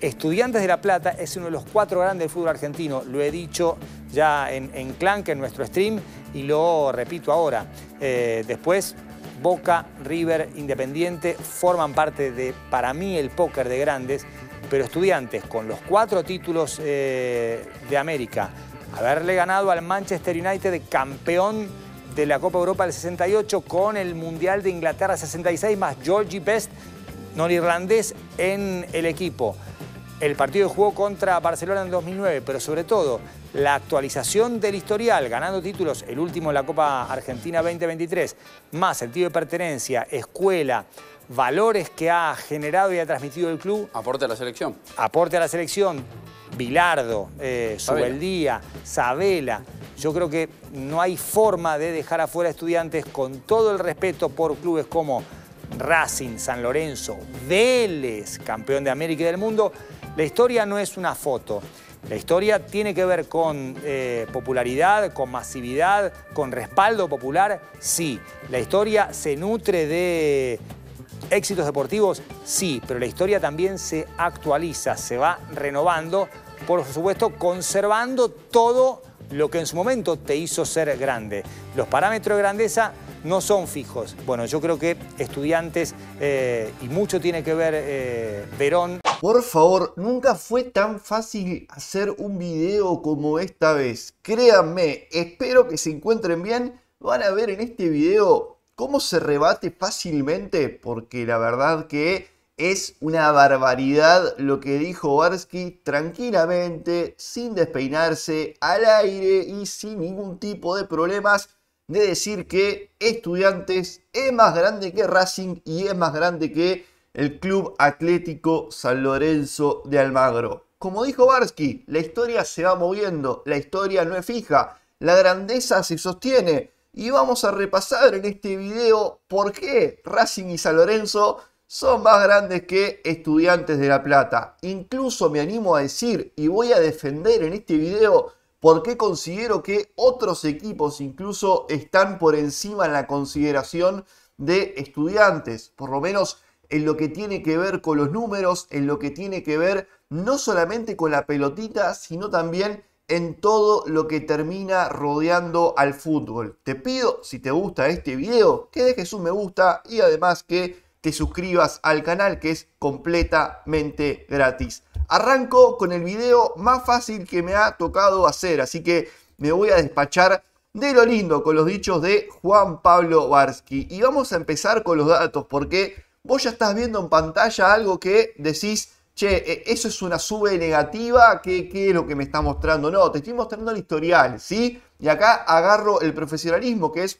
Estudiantes de La Plata es uno de los cuatro grandes del fútbol argentino. Lo he dicho ya en, Clank, en nuestro stream, y lo repito ahora. Eh, después, Boca, River, Independiente forman parte de, para mí, el póker de grandes. Pero estudiantes, con los cuatro títulos eh, de América, haberle ganado al Manchester United de campeón de la Copa Europa del 68 con el Mundial de Inglaterra 66 más Georgie Best, norirlandés, en el equipo el partido de juego contra Barcelona en 2009, pero sobre todo la actualización del historial, ganando títulos, el último en la Copa Argentina 2023, más sentido de pertenencia, escuela, valores que ha generado y ha transmitido el club. Aporte a la selección. Aporte a la selección. Bilardo, eh, Subeldía, Sabela. Yo creo que no hay forma de dejar afuera estudiantes con todo el respeto por clubes como Racing, San Lorenzo, Vélez, campeón de América y del mundo, la historia no es una foto. La historia tiene que ver con eh, popularidad, con masividad, con respaldo popular, sí. La historia se nutre de éxitos deportivos, sí, pero la historia también se actualiza, se va renovando, por supuesto conservando todo lo que en su momento te hizo ser grande. Los parámetros de grandeza no son fijos. Bueno, yo creo que estudiantes, eh, y mucho tiene que ver eh, Verón, por favor, nunca fue tan fácil hacer un video como esta vez. Créanme, espero que se encuentren bien. Van a ver en este video cómo se rebate fácilmente, porque la verdad que es una barbaridad lo que dijo Varsky tranquilamente, sin despeinarse, al aire y sin ningún tipo de problemas de decir que estudiantes es más grande que Racing y es más grande que el Club Atlético San Lorenzo de Almagro. Como dijo Barsky, la historia se va moviendo, la historia no es fija, la grandeza se sostiene. Y vamos a repasar en este video por qué Racing y San Lorenzo son más grandes que Estudiantes de La Plata. Incluso me animo a decir y voy a defender en este video por qué considero que otros equipos incluso están por encima en la consideración de estudiantes. Por lo menos en lo que tiene que ver con los números, en lo que tiene que ver no solamente con la pelotita, sino también en todo lo que termina rodeando al fútbol. Te pido, si te gusta este video, que dejes un me gusta y además que te suscribas al canal que es completamente gratis. Arranco con el video más fácil que me ha tocado hacer, así que me voy a despachar de lo lindo con los dichos de Juan Pablo Varsky. Y vamos a empezar con los datos, porque vos ya estás viendo en pantalla algo que decís, che, e, eso es una sube negativa, ¿qué, es lo que me está mostrando? No, te estoy mostrando el historial, ¿sí? Y acá agarro el profesionalismo, que es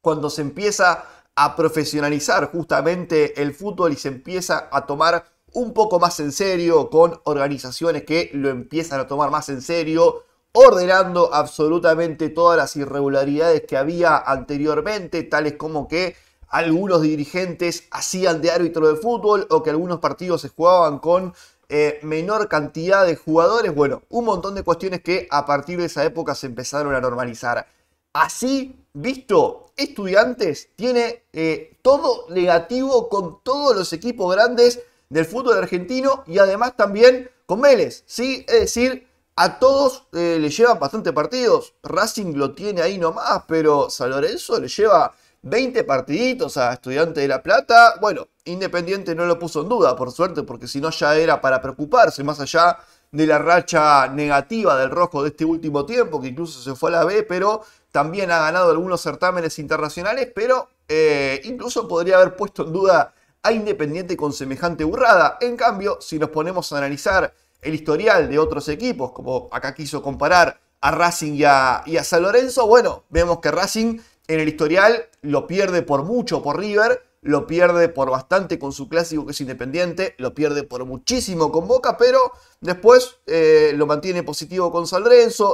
cuando se empieza a profesionalizar justamente el fútbol y se empieza a tomar un poco más en serio con organizaciones que lo empiezan a tomar más en serio, ordenando absolutamente todas las irregularidades que había anteriormente, tales como que algunos dirigentes hacían de árbitro de fútbol o que algunos partidos se jugaban con eh, menor cantidad de jugadores. Bueno, un montón de cuestiones que a partir de esa época se empezaron a normalizar. Así visto, estudiantes tiene eh, todo negativo con todos los equipos grandes del fútbol argentino y además también con Vélez. ¿sí? Es decir, a todos les eh, le llevan bastante partidos. Racing lo tiene ahí nomás, pero San Lorenzo le lleva 20 partiditos a Estudiante de La Plata. Bueno, Independiente no lo puso en duda, por suerte, porque si no ya era para preocuparse, más allá de la racha negativa del rojo de este último tiempo, que incluso se fue a la B, pero también ha ganado algunos certámenes internacionales, pero eh, incluso podría haber puesto en duda a Independiente con semejante burrada. En cambio, si nos ponemos a analizar el historial de otros equipos, como acá quiso comparar a Racing y a San Lorenzo, bueno, vemos que Racing en el historial lo pierde por mucho por River, lo pierde por bastante con su clásico que es Independiente, lo pierde por muchísimo con Boca, pero después eh, lo mantiene positivo con San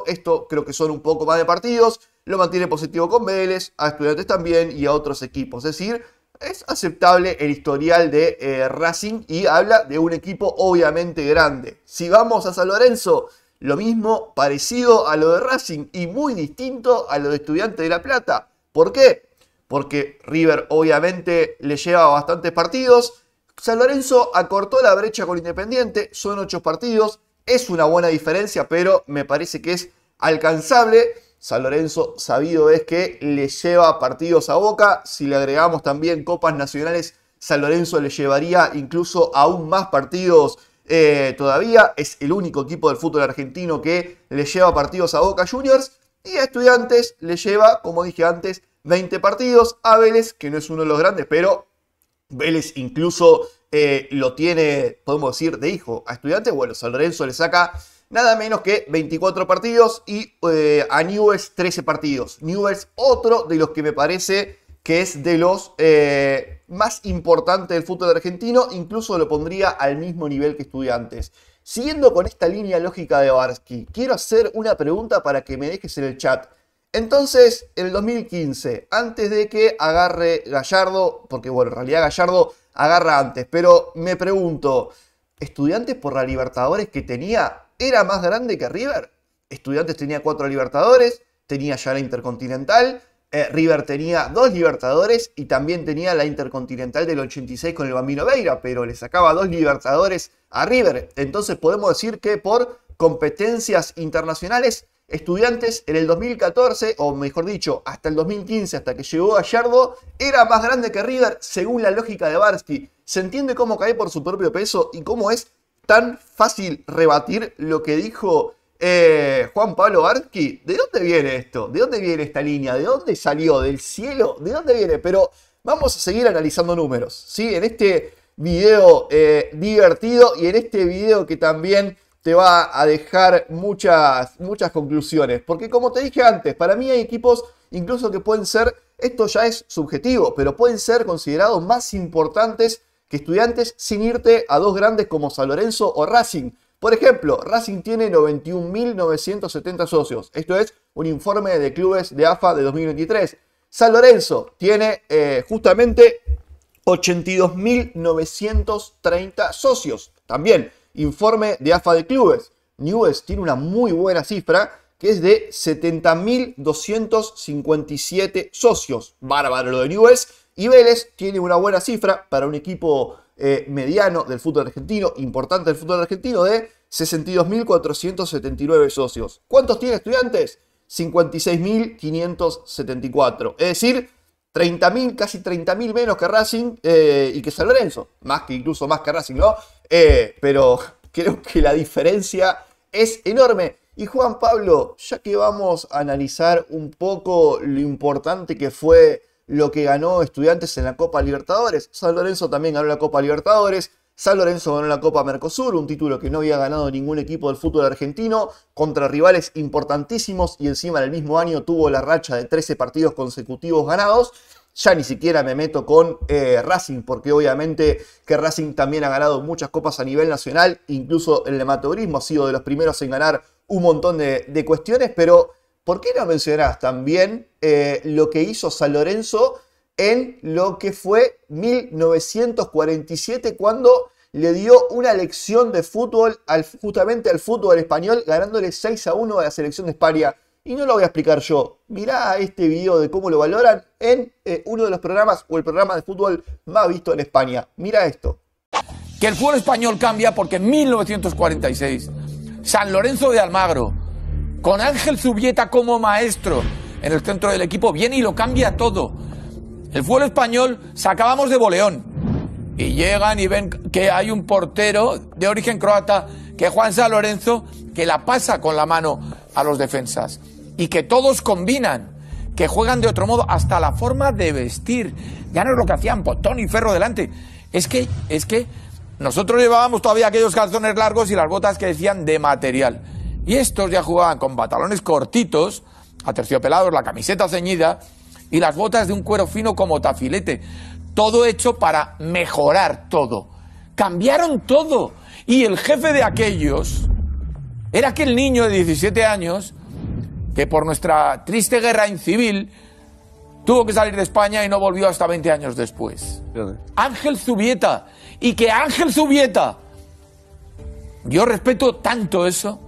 esto creo que son un poco más de partidos, lo mantiene positivo con Vélez, a Estudiantes también y a otros equipos, es decir, es aceptable el historial de eh, Racing y habla de un equipo obviamente grande. Si vamos a San Lorenzo, lo mismo parecido a lo de Racing y muy distinto a lo de Estudiantes de La Plata. ¿Por qué? Porque River obviamente le lleva bastantes partidos. San Lorenzo acortó la brecha con Independiente, son ocho partidos, es una buena diferencia, pero me parece que es alcanzable. San Lorenzo sabido es que le lleva partidos a boca, si le agregamos también copas nacionales, San Lorenzo le llevaría incluso aún más partidos eh, todavía. Es el único equipo del fútbol argentino que le lleva partidos a Boca Juniors. Y a Estudiantes le lleva, como dije antes, 20 partidos. A Vélez, que no es uno de los grandes, pero Vélez incluso eh, lo tiene, podemos decir, de hijo a Estudiantes. Bueno, San Lorenzo le saca nada menos que 24 partidos y eh, a Newells 13 partidos. Newells, otro de los que me parece que es de los eh, más importantes del fútbol argentino, incluso lo pondría al mismo nivel que Estudiantes. Siguiendo con esta línea lógica de Barsky, quiero hacer una pregunta para que me dejes en el chat. Entonces, en el 2015, antes de que agarre Gallardo, porque bueno, en realidad Gallardo agarra antes, pero me pregunto, ¿estudiantes por la Libertadores que tenía era más grande que River? Estudiantes tenía cuatro Libertadores, tenía ya la Intercontinental, eh, River tenía dos Libertadores y también tenía la Intercontinental del 86 con el Bambino Veira, pero le sacaba dos Libertadores a River. Entonces podemos decir que por competencias internacionales, Estudiantes en el 2014, o mejor dicho, hasta el 2015, hasta que llegó Gallardo, era más grande que River según la lógica de Barsky. Se entiende cómo cae por su propio peso y cómo es tan fácil rebatir lo que dijo eh, Juan Pablo Arqui, ¿de dónde viene esto? ¿De dónde viene esta línea? ¿De dónde salió? ¿Del cielo? ¿De dónde viene? Pero vamos a seguir analizando números, ¿sí? En este video eh, divertido y en este video que también te va a dejar muchas, muchas conclusiones. Porque como te dije antes, para mí hay equipos incluso que pueden ser, esto ya es subjetivo, pero pueden ser considerados más importantes que estudiantes sin irte a dos grandes como San Lorenzo o Racing. Por ejemplo, Racing tiene 91.970 socios. Esto es un informe de clubes de AFA de 2023. San Lorenzo tiene eh, justamente 82.930 socios. También, informe de AFA de clubes. Newell's tiene una muy buena cifra que es de 70.257 socios. Bárbaro lo de Newell's. Y Vélez tiene una buena cifra para un equipo eh, mediano del fútbol argentino, importante del fútbol argentino, de 62.479 socios. ¿Cuántos tiene estudiantes? 56.574. Es decir, 30.000, casi 30.000 menos que Racing eh, y que San Lorenzo. Más que incluso más que Racing, ¿no? Eh, pero creo que la diferencia es enorme. Y Juan Pablo, ya que vamos a analizar un poco lo importante que fue lo que ganó Estudiantes en la Copa Libertadores. San Lorenzo también ganó la Copa Libertadores. San Lorenzo ganó la Copa Mercosur, un título que no había ganado ningún equipo del fútbol argentino, contra rivales importantísimos y encima en el mismo año tuvo la racha de 13 partidos consecutivos ganados. Ya ni siquiera me meto con eh, Racing, porque obviamente que Racing también ha ganado muchas copas a nivel nacional, incluso el amateurismo ha sido de los primeros en ganar un montón de cuestiones, pero ¿por qué no mencionás también eh, lo que hizo San Lorenzo en lo que fue 1947 cuando le dio una lección de fútbol justamente al fútbol español ganándole 6 a 1 a la selección de España? Y no lo voy a explicar yo. Mirá este video de cómo lo valoran en eh, uno de los programas o el programa de fútbol más visto en España. Mira esto. Que el fútbol español cambia porque en 1946 San Lorenzo de Almagro con Ángel Zubieta como maestro en el centro del equipo, viene y lo cambia todo. El fútbol español sacábamos de boleón. Y llegan y ven que hay un portero de origen croata, que es Juan San Lorenzo, que la pasa con la mano a los defensas. Y que todos combinan, que juegan de otro modo, hasta la forma de vestir. Ya no es lo que hacían botón y Ferro delante. Es que, es que nosotros llevábamos todavía aquellos calzones largos y las botas que decían de material. Y estos ya jugaban con batalones cortitos, aterciopelados, la camiseta ceñida y las botas de un cuero fino como tafilete. Todo hecho para mejorar todo. Cambiaron todo. Y el jefe de aquellos era aquel niño de 17 años que por nuestra triste guerra incivil tuvo que salir de España y no volvió hasta 20 años después. Ángel Zubieta. Y que Ángel Zubieta, yo respeto tanto eso,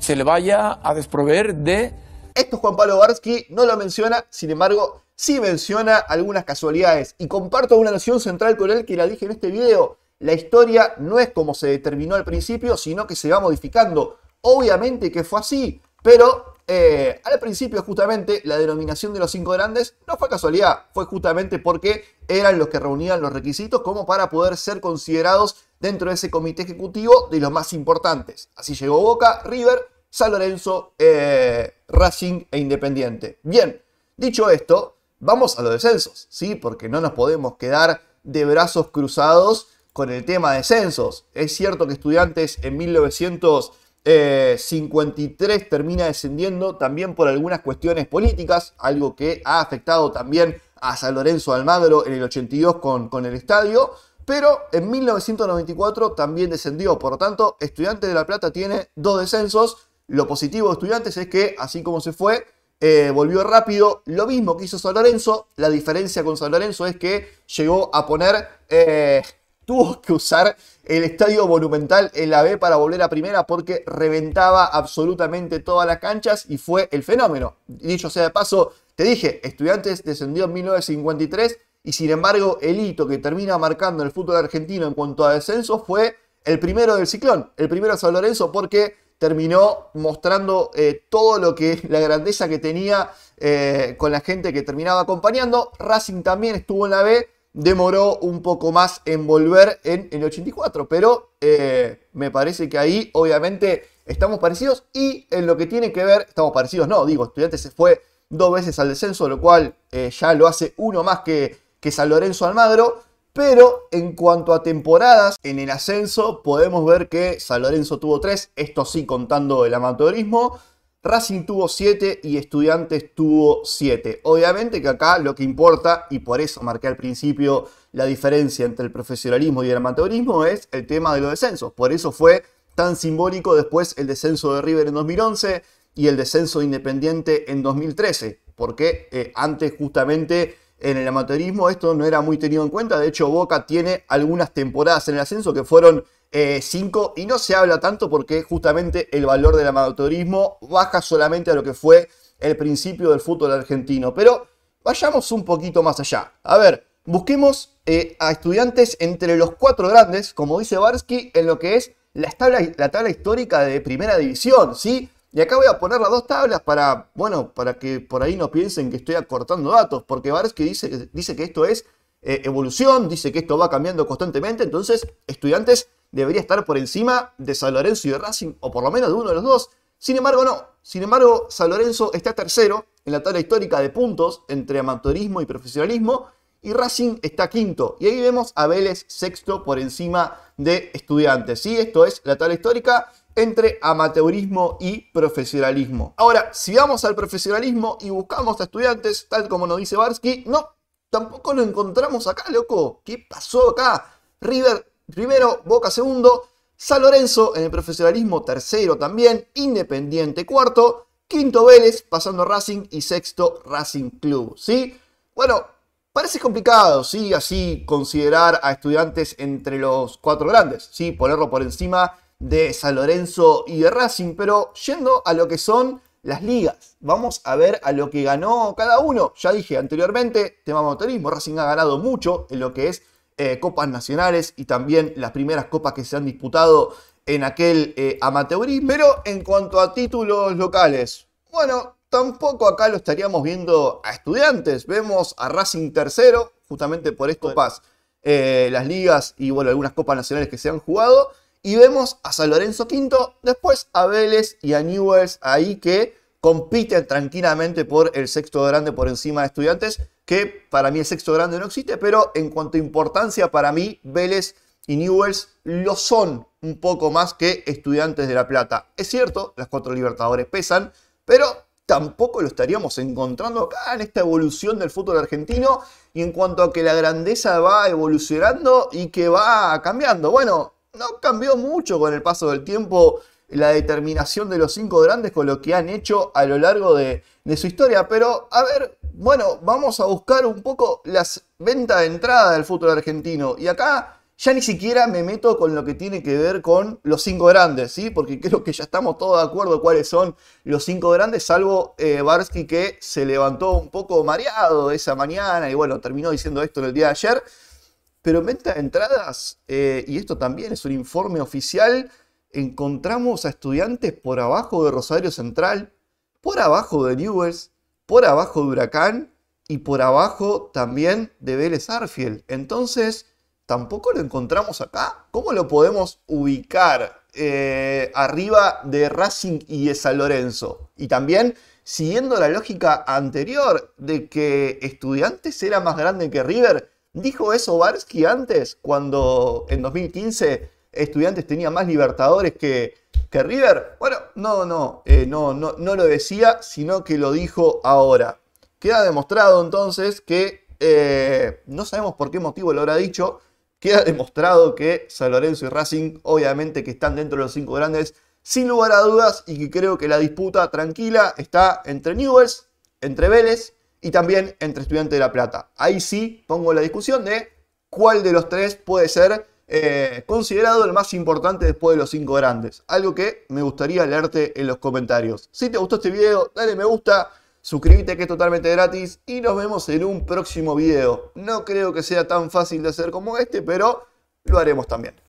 se le vaya a desproveer de... Esto Juan Pablo Barsky no lo menciona, sin embargo, sí menciona algunas casualidades. Y comparto una noción central con él que la dije en este video. La historia no es como se determinó al principio, sino que se va modificando. Obviamente que fue así, pero eh, al principio, justamente, la denominación de los cinco grandes no fue casualidad, fue justamente porque eran los que reunían los requisitos como para poder ser considerados dentro de ese comité ejecutivo de los más importantes. Así llegó Boca, River, San Lorenzo, eh, Racing e Independiente. Bien, dicho esto, vamos a los descensos, ¿sí? Porque no nos podemos quedar de brazos cruzados con el tema de descensos. Es cierto que estudiantes en 1900 53 eh, termina descendiendo también por algunas cuestiones políticas, algo que ha afectado también a San Lorenzo Almagro en el 82 con, con el estadio, pero en 1994 también descendió. Por lo tanto, Estudiantes de La Plata tiene dos descensos. Lo positivo de Estudiantes es que, así como se fue, eh, volvió rápido. Lo mismo que hizo San Lorenzo. La diferencia con San Lorenzo es que llegó a poner eh, tuvo que usar el estadio monumental en la B para volver a primera porque reventaba absolutamente todas las canchas y fue el fenómeno. Dicho sea de paso, te dije, estudiantes descendió en 1953 y sin embargo el hito que termina marcando el fútbol argentino en cuanto a descenso fue el primero del ciclón, el primero de San Lorenzo porque terminó mostrando eh, todo lo que la grandeza que tenía eh, con la gente que terminaba acompañando. Racing también estuvo en la B demoró un poco más en volver en el 84, pero eh, me parece que ahí obviamente estamos parecidos y en lo que tiene que ver, estamos parecidos, no, digo, Estudiante se fue dos veces al descenso, lo cual eh, ya lo hace uno más que, que San Lorenzo Almagro, pero en cuanto a temporadas en el ascenso podemos ver que San Lorenzo tuvo tres, esto sí contando el amateurismo, Racing tuvo 7 y Estudiantes tuvo 7. Obviamente que acá lo que importa, y por eso marqué al principio la diferencia entre el profesionalismo y el amateurismo, es el tema de los descensos. Por eso fue tan simbólico después el descenso de River en 2011 y el descenso de Independiente en 2013, porque eh, antes justamente en el amateurismo esto no era muy tenido en cuenta, de hecho Boca tiene algunas temporadas en el ascenso que fueron 5 eh, y no se habla tanto porque justamente el valor del amateurismo baja solamente a lo que fue el principio del fútbol argentino. Pero vayamos un poquito más allá. A ver, busquemos eh, a estudiantes entre los cuatro grandes, como dice Barsky, en lo que es la la tabla histórica de primera división, ¿sí? Y acá voy a poner las dos tablas para, bueno, para que por ahí no piensen que estoy acortando datos, porque que dice, dice que esto es eh, evolución, dice que esto va cambiando constantemente, entonces estudiantes debería estar por encima de San Lorenzo y de Racing, o por lo menos de uno de los dos. Sin embargo, no. Sin embargo, San Lorenzo está tercero en la tabla histórica de puntos entre amateurismo y profesionalismo, y Racing está quinto. Y ahí vemos a Vélez sexto por encima de estudiantes. ¿sí? Esto es la tabla histórica entre amateurismo y profesionalismo. Ahora, si vamos al profesionalismo y buscamos a estudiantes, tal como nos dice Barsky, no, tampoco lo encontramos acá, loco. ¿Qué pasó acá? River primero, Boca segundo, San Lorenzo en el profesionalismo tercero también, Independiente cuarto, quinto Vélez, pasando Racing y sexto Racing Club, ¿sí? Bueno, parece complicado, ¿sí? Así considerar a estudiantes entre los cuatro grandes, ¿sí? Ponerlo por encima de San Lorenzo y de Racing, pero yendo a lo que son las ligas, vamos a ver a lo que ganó cada uno. Ya dije anteriormente, tema motorismo, Racing ha ganado mucho en lo que es eh, copas nacionales y también las primeras copas que se han disputado en aquel eh, amateurismo. Pero en cuanto a títulos locales, bueno, tampoco acá lo estaríamos viendo a estudiantes. Vemos a Racing tercero, justamente por esto, copas, eh, las ligas y bueno, algunas copas nacionales que se han jugado. Y vemos a San Lorenzo quinto, después a Vélez y a Newells ahí que compiten tranquilamente por el sexto grande por encima de estudiantes, que para mí el sexto grande no existe, pero en cuanto a importancia para mí, Vélez y Newells lo son un poco más que estudiantes de La Plata. Es cierto, las cuatro libertadores pesan, pero tampoco lo estaríamos encontrando acá en esta evolución del fútbol argentino y en cuanto a que la grandeza va evolucionando y que va cambiando. Bueno, no cambió mucho con el paso del tiempo la determinación de los cinco grandes con lo que han hecho a lo largo de, su historia. Pero, a ver, bueno, vamos a buscar un poco las ventas de entrada del fútbol argentino. Y acá ya ni siquiera me meto con lo que tiene que ver con los cinco grandes, ¿sí? Porque creo que ya estamos todos de acuerdo cuáles son los cinco grandes, salvo eh, Barsky que se levantó un poco mareado esa mañana y bueno, terminó diciendo esto el día de ayer. Pero en venta de entradas, eh, y esto también es un informe oficial, encontramos a estudiantes por abajo de Rosario Central, por abajo de Newells, por abajo de Huracán y por abajo también de Vélez Arfield. Entonces, tampoco lo encontramos acá. ¿Cómo lo podemos ubicar eh, arriba de Racing y de San Lorenzo? Y también siguiendo la lógica anterior de que Estudiantes era más grande que River, Dijo eso Barsky antes, cuando en 2015 Estudiantes tenía más libertadores que, que River. Bueno, no, eh, no, no, no, lo decía, sino que lo dijo ahora. Queda demostrado entonces que eh, no sabemos por qué motivo lo habrá dicho. Queda demostrado que San Lorenzo y Racing, obviamente, que están dentro de los cinco grandes, sin lugar a dudas, y que creo que la disputa tranquila está entre Newells, entre Vélez y también entre Estudiante de La Plata. Ahí sí pongo la discusión de cuál de los tres puede ser eh, considerado el más importante después de los cinco grandes. Algo que me gustaría leerte en los comentarios. Si te gustó este video, dale me gusta, suscríbete que es totalmente gratis y nos vemos en un próximo video. No creo que sea tan fácil de hacer como este, pero lo haremos también.